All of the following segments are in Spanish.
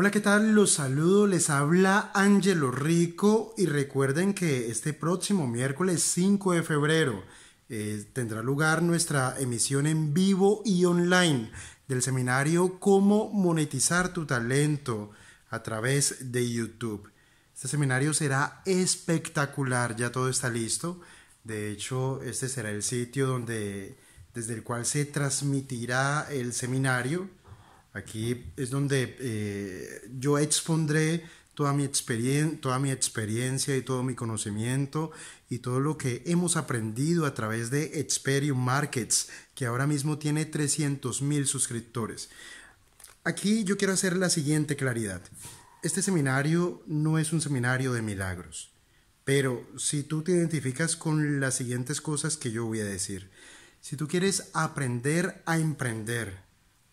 Hola, ¿qué tal? Los saludo, les habla Angelo Rico y recuerden que este próximo miércoles 5 de febrero eh, tendrá lugar nuestra emisión en vivo y online del seminario Cómo monetizar tu talento a través de YouTube. Este seminario será espectacular, ya todo está listo. De hecho, este será el sitio donde desde el cual se transmitirá el seminario Aquí es donde eh, yo expondré toda mi, toda mi experiencia y todo mi conocimiento y todo lo que hemos aprendido a través de Experium Markets, que ahora mismo tiene 300 mil suscriptores. Aquí yo quiero hacer la siguiente claridad. Este seminario no es un seminario de milagros, pero si tú te identificas con las siguientes cosas que yo voy a decir, si tú quieres aprender a emprender,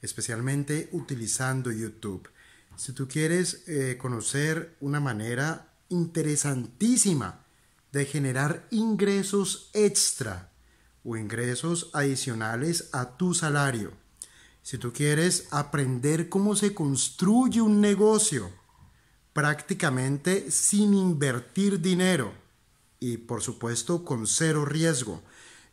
especialmente utilizando YouTube. Si tú quieres eh, conocer una manera interesantísima de generar ingresos extra o ingresos adicionales a tu salario. Si tú quieres aprender cómo se construye un negocio prácticamente sin invertir dinero y por supuesto con cero riesgo.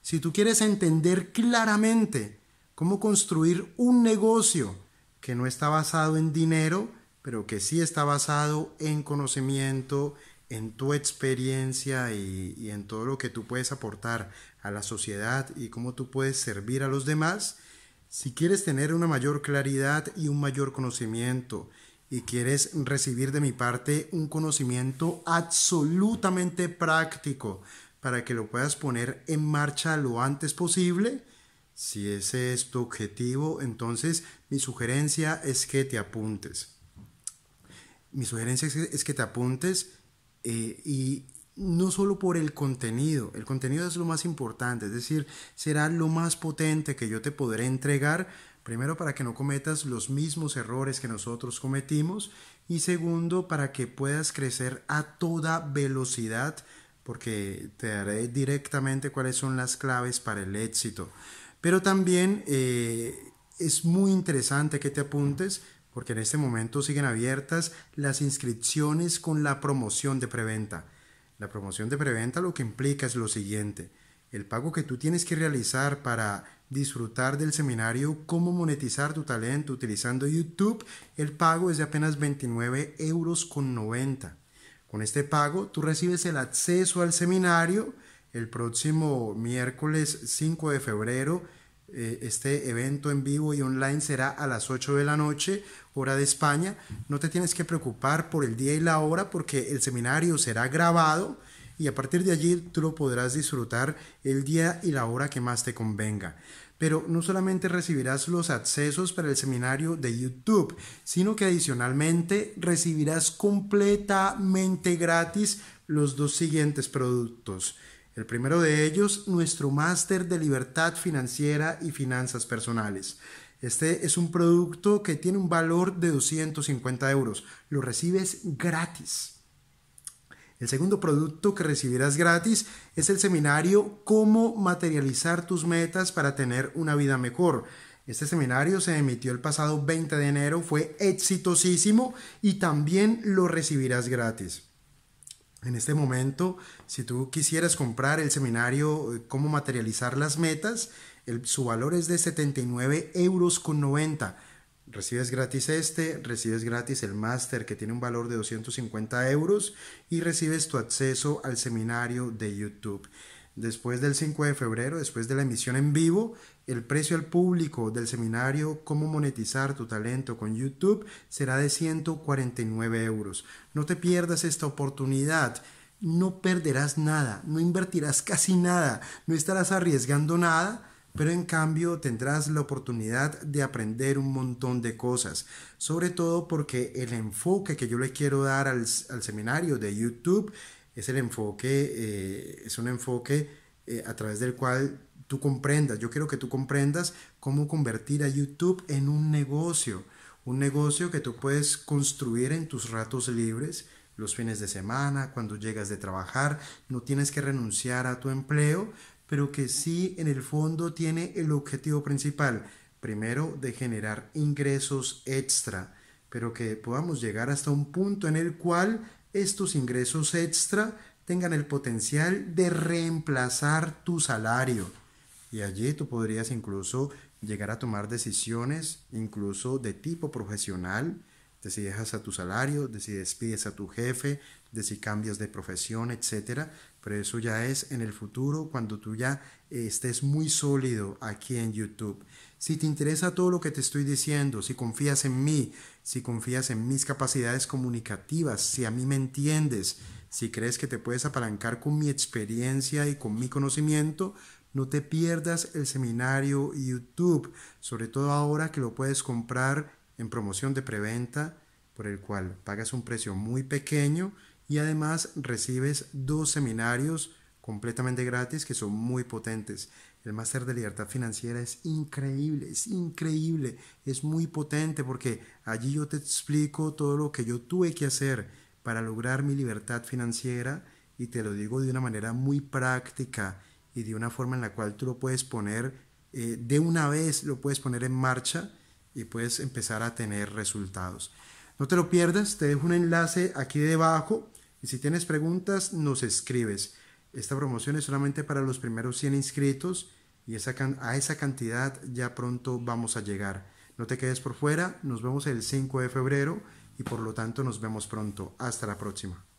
Si tú quieres entender claramente cómo construir un negocio que no está basado en dinero, pero que sí está basado en conocimiento, en tu experiencia y, en todo lo que tú puedes aportar a la sociedad y cómo tú puedes servir a los demás, si quieres tener una mayor claridad y un mayor conocimiento y quieres recibir de mi parte un conocimiento absolutamente práctico para que lo puedas poner en marcha lo antes posible, si ese es tu objetivo, entonces mi sugerencia es que te apuntes. Mi sugerencia es que, te apuntes eh, y no solo por el contenido, el contenido es lo más importante, es decir, será lo más potente que yo te podré entregar, primero para que no cometas los mismos errores que nosotros cometimos y segundo para que puedas crecer a toda velocidad porque te daré directamente cuáles son las claves para el éxito. Pero también eh, es muy interesante que te apuntes porque en este momento siguen abiertas las inscripciones con la promoción de preventa. La promoción de preventa lo que implica es lo siguiente. El pago que tú tienes que realizar para disfrutar del seminario Cómo monetizar tu talento utilizando YouTube, el pago es de apenas 29 euros con Con este pago tú recibes el acceso al seminario, el próximo miércoles 5 de febrero. Eh, este evento en vivo y online será a las 8 de la noche, hora de España. No te tienes que preocupar por el día y la hora porque el seminario será grabado y a partir de allí tú lo podrás disfrutar el día y la hora que más te convenga. Pero no solamente recibirás los accesos para el seminario de YouTube, sino que adicionalmente recibirás completamente gratis los dos siguientes productos. El primero de ellos, nuestro máster de libertad financiera y finanzas personales. Este es un producto que tiene un valor de 250 euros. Lo recibes gratis. El segundo producto que recibirás gratis es el seminario Cómo materializar tus metas para tener una vida mejor. Este seminario se emitió el pasado 20 de enero, fue exitosísimo y también lo recibirás gratis. En este momento, si tú quisieras comprar el seminario eh, Cómo materializar las metas, su valor es de 79 euros con 90. Recibes gratis este, recibes gratis el máster que tiene un valor de 250 euros y recibes tu acceso al seminario de YouTube después del 5 de febrero, después de la emisión en vivo, el precio al público del seminario Cómo monetizar tu talento con YouTube será de 149 euros. No te pierdas esta oportunidad. No perderás nada, no invertirás casi nada, no estarás arriesgando nada, pero en cambio tendrás la oportunidad de aprender un montón de cosas, sobre todo porque el enfoque que yo le quiero dar al, al seminario de YouTube es el enfoque, eh, es un enfoque eh, a través del cual tú comprendas, yo quiero que tú comprendas cómo convertir a YouTube en un negocio, un negocio que tú puedes construir en tus ratos libres, los fines de semana, cuando llegas de trabajar, no tienes que renunciar a tu empleo, pero que sí en el fondo tiene el objetivo principal, primero de generar ingresos extra, pero que podamos llegar hasta un punto en el cual estos ingresos extra tengan el potencial de reemplazar tu salario. Y allí tú podrías incluso llegar a tomar decisiones, incluso de tipo profesional, de si dejas a tu salario, de si despides a tu jefe, de si cambias de profesión, etc. Pero eso ya es en el futuro, cuando tú ya estés muy sólido aquí en YouTube. Si te interesa todo lo que te estoy diciendo, si confías en mí, si confías en mis capacidades comunicativas, si a mí me entiendes, si crees que te puedes apalancar con mi experiencia y con mi conocimiento, no te pierdas el seminario YouTube, sobre todo ahora que lo puedes comprar en promoción de preventa por el cual pagas un precio muy pequeño y además recibes dos seminarios completamente gratis que son muy potentes. El máster de libertad financiera es increíble, es increíble, es muy potente porque allí yo te explico todo lo que yo tuve que hacer para lograr mi libertad financiera y te lo digo de una manera muy práctica y de una forma en la cual tú lo puedes poner eh, de una vez, lo puedes poner en marcha y puedes empezar a tener resultados. No te lo pierdas, te dejo un enlace aquí debajo y si tienes preguntas nos escribes. Esta promoción es solamente para los primeros 100 inscritos y a esa cantidad ya pronto vamos a llegar. No te quedes por fuera, nos vemos el 5 de febrero y por lo tanto nos vemos pronto. Hasta la próxima.